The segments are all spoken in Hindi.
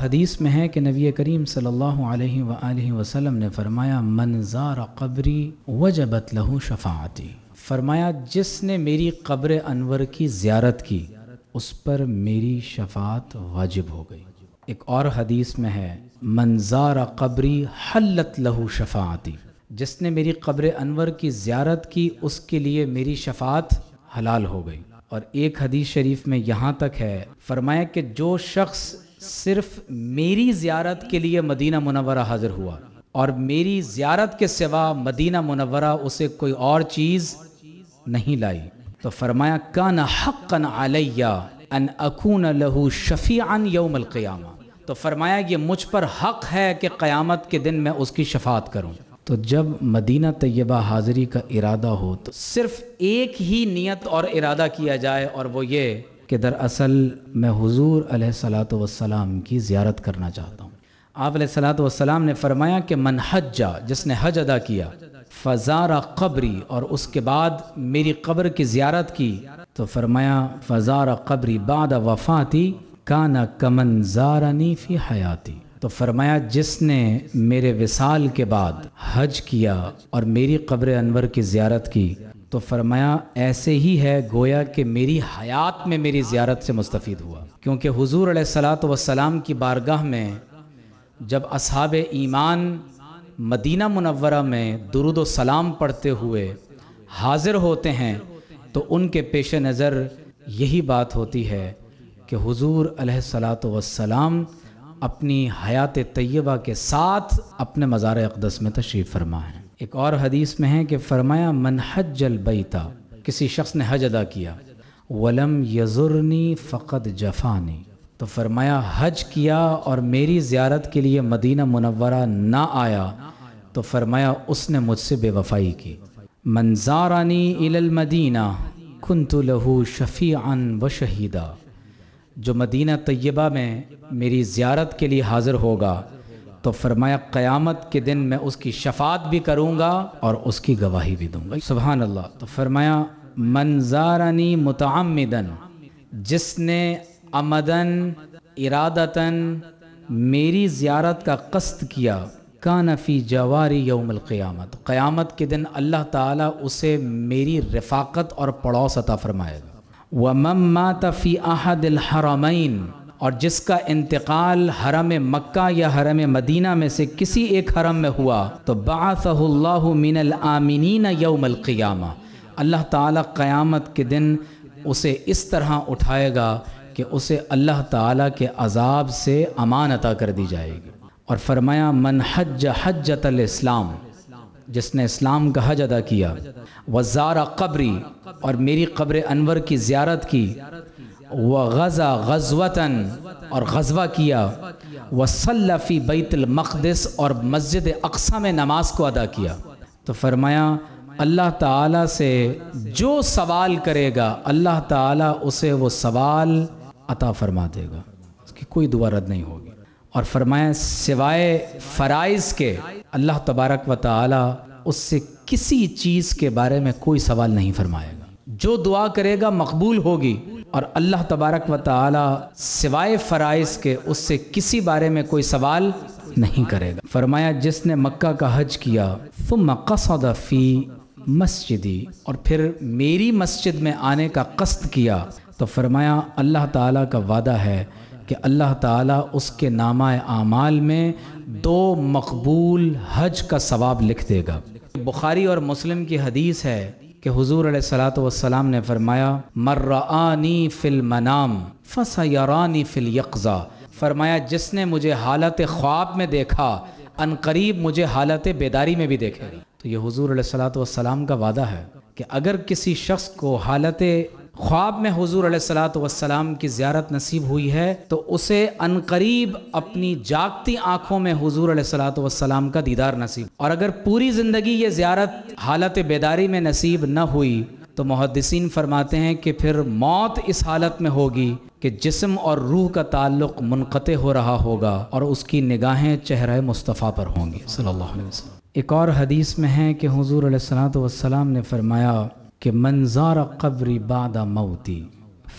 हदीस में है कि नबी करीम सल्लल्लाहु अलैहि वसल्लम ने फ़रमाया मनज़ार कब्री वजबत लहू शफाती फ़रमाया जिसने मेरी कब्र अनवर की ज़्यारत की उस पर मेरी शफात वाजिब हो गई एक और हदीस में है मनज़ार कबरी हल्लत लहू शफाती जिसने मेरी कब्र अनवर की ज़्यारत की उसके लिए मेरी शफात हलाल हो गई और एक हदीस शरीफ में यहाँ तक है फरमाया कि जो शख्स सिर्फ मेरी ज़्यारत के लिए मदीना मुनवरा हाज़िर हुआ और मेरी ज़्यारत के सिवा मदीना मुनवरा उसे कोई और चीज़ नहीं लाई तो फरमाया कान न अलैया अन अकून लहू शफ़ीआन यौमल क्यामा तो फरमाया ये मुझ पर हक़ है कि क़यामत के दिन मैं उसकी शफात करूँ तो जब मदीना तय्यबा हाज़िरी का इरादा हो तो सिर्फ़ एक ही नीयत और इरादा किया जाए और वो ये कि दरअसल मैं हुजूर सलात वसलाम की ज़्यारत करना चाहता हूँ आप सलात वसलाम ने फरमाया कि मन हज्जा जिसने हज अदा किया फ़जारा कब्री और उसके बाद मेरी कब्र की ज़्यारत की तो फरमाया फ़जारा कब्री बाद वफ़ाती काना कमन जारानी फ़ी हयाती तो फरमाया जिसने मेरे विसाल के बाद हज किया और मेरी कब्र अनवर की ज़्यारत की तो फरमाया ऐसे ही है गोया कि मेरी हयात में मेरी ज़्यारत से मुस्तफ़ हुआ क्योंकि हजूर सलात वसलाम की बारगाह में जब असहाब ईमान मदीना मुनवरा में दरुद सलाम पढ़ते हुए हाजिर होते हैं तो उनके पेश नज़र यही बात होती है कि हुजूर सलात वसलाम अपनी हयात तय्यबा के साथ अपने मज़ार अक़दस में तशरीफ़ फरमा है एक और हदीस में है कि फरमाया मन हज जल बैता किसी शख्स ने हज अदा किया वलम यजुर्नी फ़कत जफानी तो फरमाया हज किया और मेरी ज़्यारत के लिए मदीना मुनवरा ना आया तो फरमाया उसने मुझसे बेवफाई की मंजारानी इलमदीना कुन तो लहू शफ़ी व शहीदा जो मदीना तय्यबा में मेरी ज़्यारत के लिए हाज़िर होगा तो फरमाया क़यामत के दिन मैं उसकी शफात भी करूँगा और उसकी गवाही भी दूँगा सुबहान अल्लाह तो फरमाया मंजारनी मुतमदन जिसने अमदन इरादतन मेरी ज़्यारत का कस्त किया का नफ़ी जवारी यौमल क़यामत क़यामत के दिन अल्लाह ताला उसे मेरी रफ़ाक़त और पड़ोस अता फ़रमाएगा व मम मातफ़ी आहदिल हरामीन और जिसका इंतकाल हरम मक्का या हरम मदीना में से किसी एक हरम में हुआ तो बाफ़ल्ला मिनल आमिनीन क़ियामा अल्लाह ताला क़यामत के दिन उसे इस तरह उठाएगा कि उसे अल्लाह ताला के अजाब से अमान अता कर दी जाएगी और फरमाया मन हज हजतल इस्लाम जिसने इस्लाम का हज अदा किया वज़ारा कब्री और मेरी कब्र अनवर की ज़्यारत की व गज़ा गजवतन और गजवा किया वसल्लफ़ी बैतुलमक़दस और मस्जिद अक्सा में नमाज को अदा किया तो फरमाया अल्लाह ताला से जो सवाल करेगा अल्लाह ताला उसे वो सवाल अता फरमा देगा उसकी कोई दुआ रद्द नहीं होगी और फरमाया सिवाय फ़राइज़ के अल्लाह तबारक व ताली उससे किसी चीज़ के बारे में कोई सवाल नहीं फरमाएगा जो दुआ करेगा मकबूल होगी और अल्लाह तबारक व ताली सिवाय फ़राइज़ के उससे किसी बारे में कोई सवाल नहीं करेगा फरमाया जिसने मक्का का हज किया तो मक्का मस्जिदी और फिर मेरी मस्जिद में आने का कस्त किया तो फरमाया अल्लाह ताला का वादा है कि अल्लाह ताला उसके नामा आमाल में दो मकबूल हज का सवाब लिख देगा बुखारी और मुस्लिम की हदीस है कि हुजूर सलात वसलाम ने फरमाया मर्रानी फिल मनाम फिल यकज़ा फरमाया जिसने मुझे हालत ख्वाब में देखा अनकरीब मुझे हालत बेदारी में भी देखेगा तो ये हुजूर सलात वसलाम का वादा है कि अगर किसी शख्स को हालत ख्वाब में हजूर सलाम की ज्यारत नसीब हुई है तो उसे अनकरीब अपनी जागती आंखों में हजूर सलाम का दीदार नसीब और अगर पूरी ज़िंदगी ये ज्यारत हालत बेदारी में नसीब न हुई तो मुहदसिन फरमाते हैं कि फिर मौत इस हालत में होगी कि जिसम और रूह का ताल्लुक मुनक़ हो रहा होगा और उसकी निगाहें चेहरे मुस्तफ़ा पर होंगी सल्लल्लाहु अलैहि वसल्लम एक और हदीस में है कि हजूर सलात वसलाम ने फरमाया कि मंजार कब्री बादा मऊती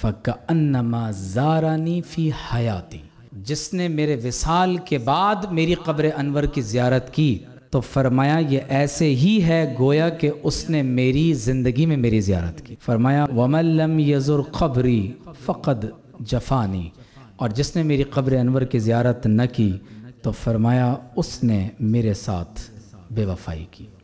फ़कअन्नमा जारानी फ़ी हयाती जिसने मेरे विसाल के बाद मेरी कब्र अनवर की ज़्यारत की तो फरमाया ये ऐसे ही है गोया कि उसने मेरी ज़िंदगी में मेरी ज़्यारत की फरमाया वमलम यजुर खबरी फ़कद जफानी और जिसने मेरी कब्र अनवर की ज़्यारत न की तो फरमाया उसने मेरे साथ बेवफाई की